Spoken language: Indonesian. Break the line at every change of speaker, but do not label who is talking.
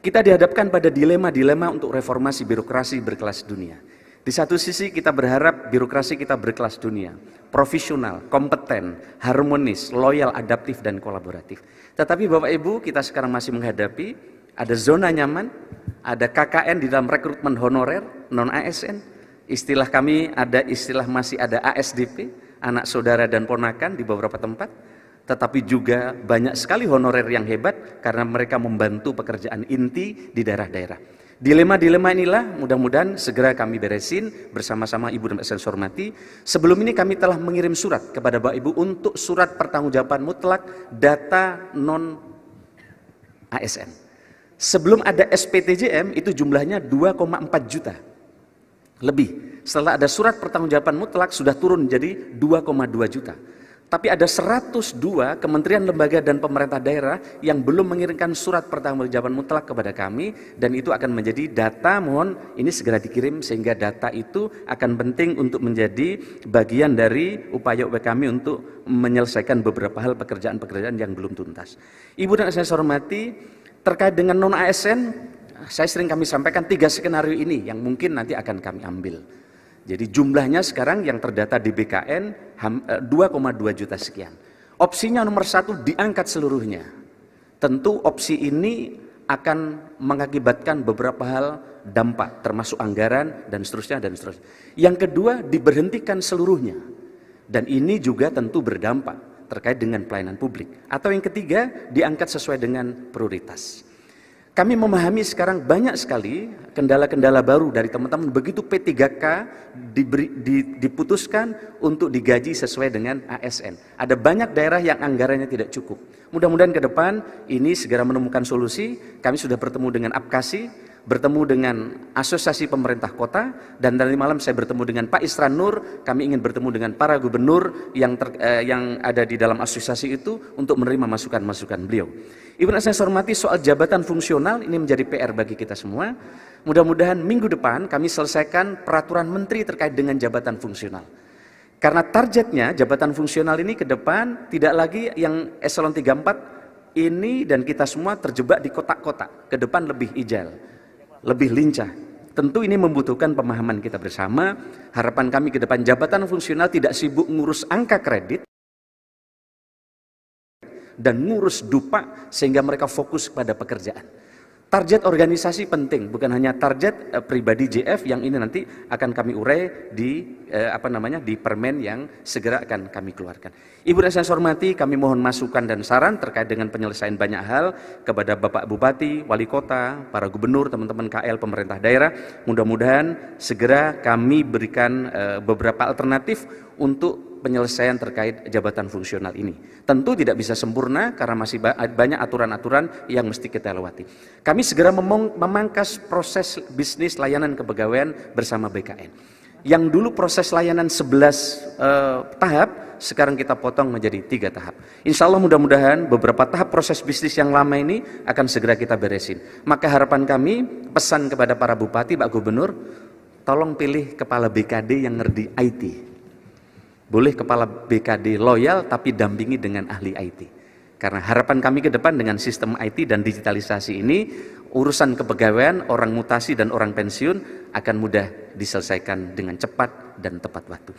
Kita dihadapkan pada dilema-dilema untuk reformasi birokrasi berkelas dunia. Di satu sisi kita berharap birokrasi kita berkelas dunia, profesional, kompeten, harmonis, loyal, adaptif, dan kolaboratif. Tetapi Bapak Ibu kita sekarang masih menghadapi ada zona nyaman, ada KKN di dalam rekrutmen honorer, non ASN, istilah kami ada istilah masih ada ASDP, anak saudara dan ponakan di beberapa tempat, tetapi juga banyak sekali honorer yang hebat karena mereka membantu pekerjaan inti di daerah-daerah. Dilema-dilema inilah mudah-mudahan segera kami beresin bersama-sama Ibu dan Samsurmati Sebelum ini kami telah mengirim surat kepada Bapak Ibu untuk surat pertanggungjawaban mutlak data non ASN. Sebelum ada SPTJM itu jumlahnya 2,4 juta lebih. Setelah ada surat pertanggungjawaban mutlak sudah turun jadi 2,2 juta. Tapi ada 102 kementerian, lembaga, dan pemerintah daerah yang belum mengirimkan surat pertanggungjawaban mutlak kepada kami dan itu akan menjadi data mohon ini segera dikirim sehingga data itu akan penting untuk menjadi bagian dari upaya upaya kami untuk menyelesaikan beberapa hal pekerjaan-pekerjaan yang belum tuntas. Ibu dan saya hormati terkait dengan non ASN saya sering kami sampaikan tiga skenario ini yang mungkin nanti akan kami ambil. Jadi jumlahnya sekarang yang terdata di BKN 2,2 eh, juta sekian. Opsinya nomor satu diangkat seluruhnya. Tentu opsi ini akan mengakibatkan beberapa hal dampak termasuk anggaran dan seterusnya dan seterusnya. Yang kedua diberhentikan seluruhnya. Dan ini juga tentu berdampak terkait dengan pelayanan publik. Atau yang ketiga diangkat sesuai dengan prioritas. Kami memahami sekarang banyak sekali kendala-kendala baru dari teman-teman. Begitu P3K diberi, di, diputuskan untuk digaji sesuai dengan ASN. Ada banyak daerah yang anggarannya tidak cukup. Mudah-mudahan ke depan ini segera menemukan solusi. Kami sudah bertemu dengan APKASI, bertemu dengan asosiasi pemerintah kota dan tadi malam saya bertemu dengan Pak Isran Nur kami ingin bertemu dengan para gubernur yang ter, eh, yang ada di dalam asosiasi itu untuk menerima masukan-masukan beliau Ibu saya hormati soal jabatan fungsional ini menjadi PR bagi kita semua mudah-mudahan minggu depan kami selesaikan peraturan menteri terkait dengan jabatan fungsional karena targetnya jabatan fungsional ini ke depan tidak lagi yang eselon 34 ini dan kita semua terjebak di kotak-kotak, ke depan lebih ijal lebih lincah. Tentu ini membutuhkan pemahaman kita bersama. Harapan kami ke depan jabatan fungsional tidak sibuk ngurus angka kredit dan ngurus dupa sehingga mereka fokus pada pekerjaan. Target organisasi penting, bukan hanya target eh, pribadi JF yang ini nanti akan kami urai di eh, apa namanya di permen yang segera akan kami keluarkan. Ibu dan saya hormati, kami mohon masukan dan saran terkait dengan penyelesaian banyak hal kepada Bapak Bupati, Wali Kota, para gubernur, teman-teman KL pemerintah daerah. Mudah-mudahan segera kami berikan eh, beberapa alternatif untuk penyelesaian terkait jabatan fungsional ini. Tentu tidak bisa sempurna karena masih banyak aturan-aturan yang mesti kita lewati. Kami segera memangkas proses bisnis layanan kepegawaian bersama BKN. Yang dulu proses layanan 11 eh, tahap, sekarang kita potong menjadi tiga tahap. Insya Allah mudah-mudahan beberapa tahap proses bisnis yang lama ini akan segera kita beresin. Maka harapan kami, pesan kepada para bupati, Pak Gubernur, tolong pilih kepala BKD yang ngerti IT. Boleh kepala BKD loyal tapi dampingi dengan ahli IT. Karena harapan kami ke depan dengan sistem IT dan digitalisasi ini, urusan kepegawaian, orang mutasi dan orang pensiun akan mudah diselesaikan dengan cepat dan tepat waktu.